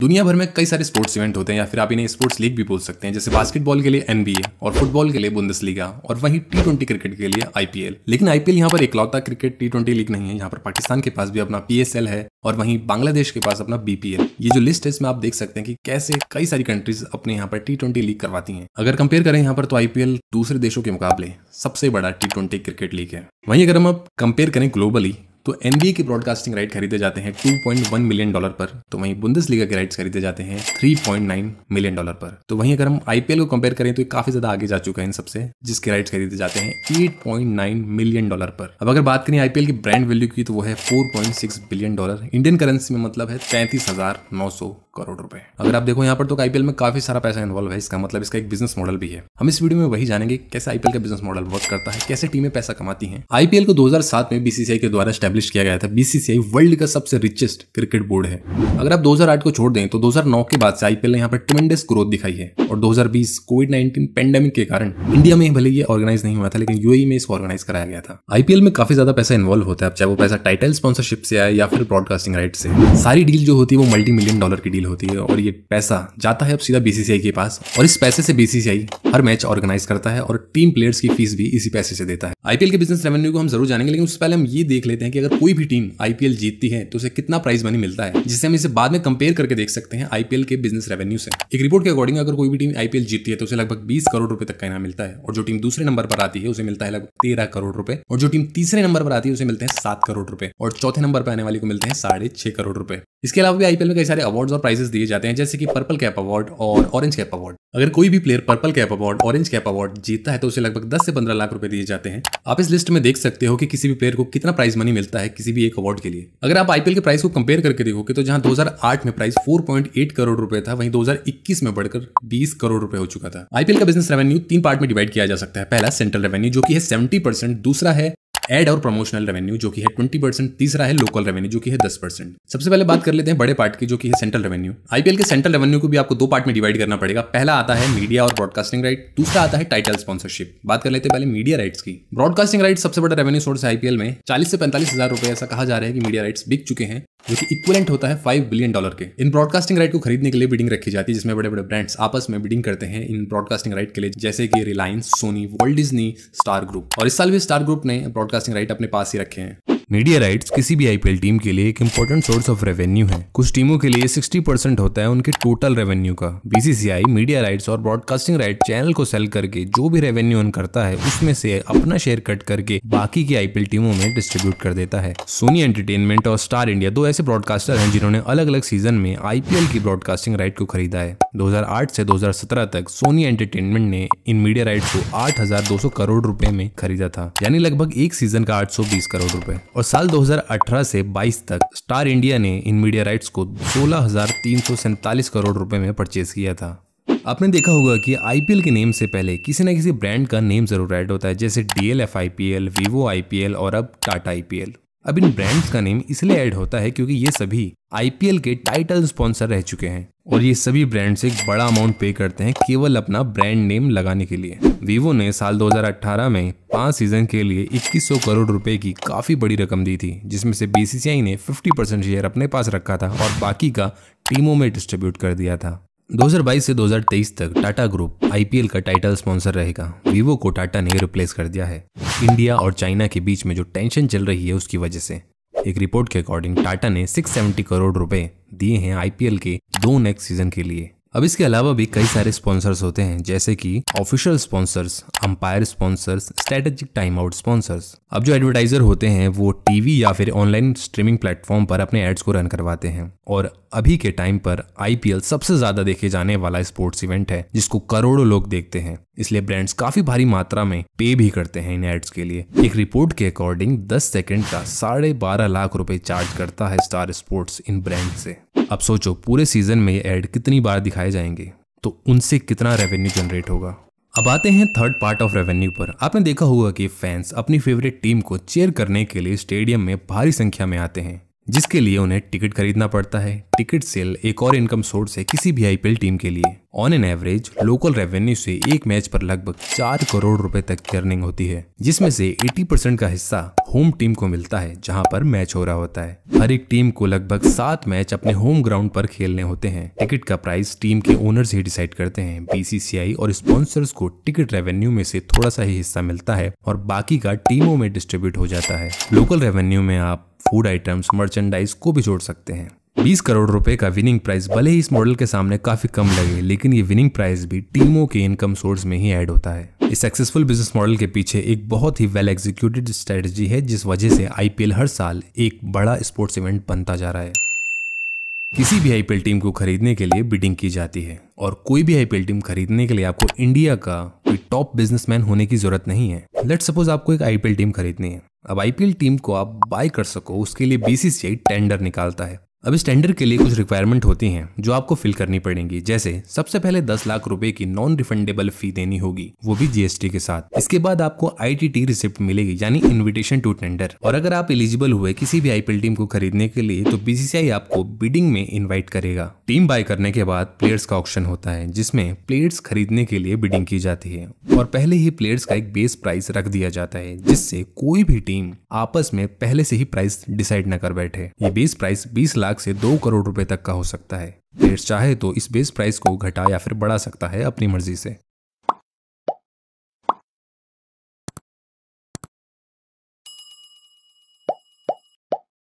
दुनिया भर में कई सारे स्पोर्ट्स इवेंट होते हैं या फिर आप इन्हें स्पोर्ट्स लीग भी बोल सकते हैं जैसे बास्केटबॉल के लिए एनबीए और फुटबॉल के लिए बुंदस लीगा और वहीं टी ट्वेंटी क्रिकेट के लिए आईपीएल लेकिन आईपीएल यहाँ पर इकलौता क्रिकेट टी ट्वेंटी लीग नहीं है यहाँ पर पाकिस्तान के पास भी अपना पीएसएल है और वहीं बांग्लादेश के पास अपना बीपीएल ये जो लिस्ट है इसमें आप देख सकते हैं कि कैसे कई सारी कंट्रीज अपने यहाँ पर टी ट्वेंटी लीग करवाती है अगर कंपेयर करें यहाँ पर तो आईपीएल दूसरे देशों के मुकाबले सबसे बड़ा टी ट्वेंटी क्रिकेट लीग है वहीं अगर हम अब कंपेयर करें ग्लोबली तो एन के ब्रॉडकास्टिंग राइट खरीदे जाते हैं 2.1 मिलियन डॉलर पर तो वहीं बुंदस लीगा के राइट्स खरीदे जाते हैं 3.9 मिलियन डॉलर पर तो वहीं अगर हम आईपीएल को कंपेयर करें तो ये काफी ज्यादा आगे जा चुका है इन सबसे जिसके राइट्स खरीदे जाते हैं 8.9 मिलियन डॉलर पर अब अगर बात करें आईपीएल की ब्रांड वैल्यू की तो वो है 4.6 बिलियन डॉलर इंडियन करेंसी में मतलब है तैंतीस करोड़ रुपए अगर आप देखो यहाँ पर तो आईपीएल में काफी सारा पैसा इन्वॉल्व है इसका मतलब इसका एक बिजनेस मॉडल भी है हम इस वीडियो में वही जानेंगे कैसे आईपीएल का बिजनेस मॉडल वर्क करता है कैसे टीमें पैसा कमाती है आईपीएल को दो में बीसीआई के द्वारा स्टैब्लिश किया गया था बीसीआई वर्ल्ड का सबसे रिचेस्ट क्रिकेट बोर्ड है अगर आप दो को छोड़ दें तो दो के बाद से आईपीएल ने यहाँ पर ट्रिमेंडस ग्रोथ दिखाई है और दो कोविड 19 पेंडेमिक के कारण इंडिया में भले ये ऑर्गेनाइज नहीं हुआ था लेकिन यूएई e में इसको ऑर्गेनाइज कराया गया था आईपीएल में काफी ज्यादा पैसा इन्वॉल्व होता है चाहे वो पैसा टाइटल स्पॉन्सरशिप से आए या फिर ब्रॉडकास्टिंग राइट से सारी डील जो होती है वो मल्टी मिलियन डॉलर की डील होती है और ये पैसा जाता है अब सीधा बीसीसीआई के पास और इस पैसे से बीसीसीआई हर मैच ऑर्गेनाइज करता है और टीम प्लेयर्स की फीस भी इसी पैसे से देता है आईपीएल के बिजनेस रेवेन्यू को हम जरूर जानेंगे लेकिन उससे पहले हम ये देख लेते हैं कि अगर कोई भी टीम आईपीएल जीतती है तो उसे कितना प्राइज मनी मिलता है जिससे हम इसे बाद में कंपेयर करके देख सकते हैं आईपीएल के बिजनेस रेवेन्यू से एक रिपोर्ट के अकॉर्डिंग अगर कोई भी टीम आईपीएल जीतती है तो उसे लगभग बीस करोड़ रुपए तक का इनाम मिलता है और जो टीम दूसरे नंबर पर आती है उसे मिलता है लगभग तेरह करोड़ रुपए और जो टीम तीसरे नंबर पर आती है उसे मिलते हैं सात करोड़ रुपए और चौथे नंबर पर आने वाली को मिलते हैं साढ़े छह करोड़ रुपए इसके अलावा भी आईपीएल में कई सारे अवार्ड्स और प्राइजेस दिए जाते हैं जैसे कि पर्पल कैप अवार्ड और ऑरेंज कैप अवार्ड अगर कोई भी player purple cap award orange cap award जीतता है तो उसे लगभग दस से पंद्रह लाख रुपए दिए जाते हैं आप इस लिस्ट में देख सकते हो कि किसी भी प्लेयर को कितना प्राइज मनी मिलता है किसी भी एक अवार्ड के लिए अगर आप आईपीएल के प्राइस को कंपेयर करके देखोगे तो जहां दो में प्राइस फोर करोड़ रुपए था वहीं दो में बढ़कर बीस करोड़ रुपए हो चुका था आईपीएल का बिजनेस रेवेन्यू तीन पार्ट में डिवाइड किया जा सकता है पहला सेंट्रल रेवेन्यू जो की सेवेंटी परसेंट दूसरा है एड और प्रमोशनल रेवेन्यू जो कि है ट्वेंटी परसेंट तीसरा है लोकल रेवेन्यू जो कि है दस परसेंट सबसे पहले बात कर लेते हैं बड़े पार्ट की जो कि है सेंट्रल रेवेन्यू आईपीएल के सेंट्रल रेवेन्यू को भी आपको दो पार्ट में डिवाइड करना पड़ेगा पहला आता है मीडिया और ब्रॉडकास्टिंग राइट दूसरा आता है टाइटल स्पॉन्सरशिप बात कर लेते हैं पहले मीडिया राइट्स की ब्रॉडकास्टिंग राइट सबसे बड़ा रेवेन्यू सोर्स है आईपीएल में चालीस से पैंतालीस हजार रुपए ऐसा कहा जा रहा है कि मीडिया राइट्स बिक चुके हैं जो कि इक्वलेंट होता है फाइव बिलियन डॉलर के इन ब्रॉडकास्टिंग राइट को खरीदने के लिए बिडिंग रखी जाती है जिसमें बड़े बड़े ब्रांड्स आपस में बिडिंग करते हैं इन ब्रॉडकास्टिंग राइट के लिए जैसे कि Reliance Sony world Disney Star group और इस साल भी स्टार ग्रुप ने ब्रॉडकास्टिंग राइट अपने पास ही रखे हैं मीडिया राइट्स किसी भी आईपीएल टीम के लिए एक इम्पोर्टेंट सोर्स ऑफ रेवेन्यू है कुछ टीमों के लिए 60% होता है उनके टोटल रेवेन्यू का बीसीसीआई मीडिया राइट्स और ब्रॉडकास्टिंग राइट चैनल को सेल करके जो भी रेवेन्यू अर्न करता है उसमें से अपना शेयर कट करके बाकी की आईपीएल टीमों में डिस्ट्रीब्यूट कर देता है सोनी एंटरटेनमेंट और स्टार इंडिया दो ऐसे ब्रॉडकास्टर हैं जिन्होंने अलग अलग सीजन में आईपीएल की ब्रॉडकास्टिंग राइट को खरीदा है 2008 से 2017 तक सोनी एंटरटेनमेंट ने इन मीडिया राइट को 8,200 करोड़ रुपए में खरीदा था यानी लगभग एक सीजन का 820 करोड़ रुपए और साल 2018 से 22 तक स्टार इंडिया ने इन मीडिया राइट्स को सोलह करोड़ रुपए में परचेज किया था आपने देखा होगा कि आईपीएल के नेम से पहले किसी न किसी ब्रांड का नेम जरूर ऐड होता है जैसे डीएलएफ आईपीएल, वीवो आईपीएल और अब टाटा आईपीएल। अब इन ब्रांड्स का नेम इसलिए ऐड होता है क्योंकि ये सभी आईपीएल के टाइटल स्पॉन्सर रह चुके हैं और ये सभी ब्रांड्स एक बड़ा अमाउंट पे करते हैं केवल अपना ब्रांड नेम लगाने के लिए वीवो ने साल 2018 में पांच सीजन के लिए 2100 करोड़ रुपए की काफ़ी बड़ी रकम दी थी जिसमें से बीसीसीआई ने 50 परसेंट शेयर अपने पास रखा था और बाकी का टीमों में डिस्ट्रीब्यूट कर दिया था 2022 से 2023 तक टाटा ग्रुप आईपीएल का टाइटल स्पॉन्सर रहेगा वीवो को टाटा ने रिप्लेस कर दिया है इंडिया और चाइना के बीच में जो टेंशन चल रही है उसकी वजह से एक रिपोर्ट के अकॉर्डिंग टाटा ने 670 करोड़ रुपए दिए हैं आईपीएल के दो नेक्स्ट सीजन के लिए अब इसके अलावा भी कई सारे स्पॉन्सर्स होते हैं जैसे कि official sponsors umpire sponsors strategic time out sponsors अब जो एडवर्टाइजर होते हैं वो टीवी या फिर ऑनलाइन स्ट्रीमिंग प्लेटफॉर्म पर अपने एड्स को रन करवाते हैं और अभी के टाइम पर आईपीएल सबसे ज्यादा देखे जाने वाला स्पोर्ट्स इवेंट है जिसको करोड़ों लोग देखते हैं इसलिए ब्रांड्स काफी भारी मात्रा में पे भी करते हैं इन एड्स के लिए एक रिपोर्ट के अकॉर्डिंग 10 सेकंड का साढ़े बारह लाख रुपए चार्ज करता है स्टार स्पोर्ट्स इन ब्रांड से अब सोचो पूरे सीजन में ये एड कितनी बार दिखाए जाएंगे तो उनसे कितना रेवेन्यू जनरेट होगा अब आते हैं थर्ड पार्ट ऑफ रेवेन्यू पर आपने देखा होगा कि फैंस अपनी फेवरेट टीम को चेयर करने के लिए स्टेडियम में भारी संख्या में आते हैं जिसके लिए उन्हें टिकट खरीदना पड़ता है टिकट सेल एक और इनकम सोर्स है किसी भी आईपीएल टीम के लिए on an average local revenue से एक मैच पर लगभग चार करोड़ रुपए तक की अर्निंग होती है जिसमें से 80 परसेंट का हिस्सा होम टीम को मिलता है जहां पर मैच हो रहा होता है हर एक टीम को लगभग सात मैच अपने होम ग्राउंड पर खेलने होते हैं टिकट का प्राइस टीम के ओनर्स ही डिसाइड करते हैं बीसीसीआई और स्पॉन्सर्स को टिकट रेवेन्यू में से थोड़ा सा ही हिस्सा मिलता है और बाकी का टीमों में डिस्ट्रीब्यूट हो जाता है लोकल रेवेन्यू में आप फूड आइटम्स मर्चेंडाइज को भी जोड़ सकते हैं 20 करोड़ रुपए का विनिंग प्राइस भले ही इस मॉडल के सामने काफी कम लगे लेकिन ये विनिंग प्राइस भी टीमों के इनकम सोर्स में ही ऐड होता है इस सक्सेसफुल बिजनेस मॉडल के पीछे एक बहुत ही वेल एग्जीक्यूटेड स्ट्रेटेजी है जिस वजह से आईपीएल हर साल एक बड़ा स्पोर्ट्स इवेंट बनता जा रहा है किसी भी आईपीएल टीम को खरीदने के लिए बिडिंग की जाती है और कोई भी आईपीएल टीम खरीदने के लिए आपको इंडिया का कोई टॉप बिजनेसमैन होने की जरूरत नहीं है लेट सपोज आपको एक आईपीएल टीम खरीदनी है अब आईपीएल टीम को आप बाय कर सको उसके लिए बीसीसीआई टेंडर निकालता है अब इस टेंडर के लिए कुछ रिक्वायरमेंट होती हैं जो आपको फिल करनी पड़ेंगी जैसे सबसे पहले 10 लाख रुपए की नॉन रिफंडेबल फी देनी होगी वो भी जीएसटी के साथ इसके बाद आपको आईटीटी रिसिप्ट मिलेगी यानी इनविटेशन टू टेंडर और अगर आप एलिजिबल हुए किसी भी आईपीएल टीम को खरीदने के लिए तो बीसीसीआई आपको बिडिंग में इन्वाइट करेगा टीम बाय करने के बाद प्लेयर्स का ऑप्शन होता है जिसमें प्लेयर्स खरीदने के लिए बिडिंग की जाती है और पहले ही प्लेयर्स का एक बेस प्राइस रख दिया जाता है जिससे कोई भी टीम आपस में पहले से ही प्राइस डिसाइड न कर बैठे ये बेस प्राइस बीस लाख लाख से दो करोड़ रुपए तक का हो सकता है ट्रेड चाहे तो इस बेस प्राइस को घटा या फिर बढ़ा सकता है अपनी मर्जी से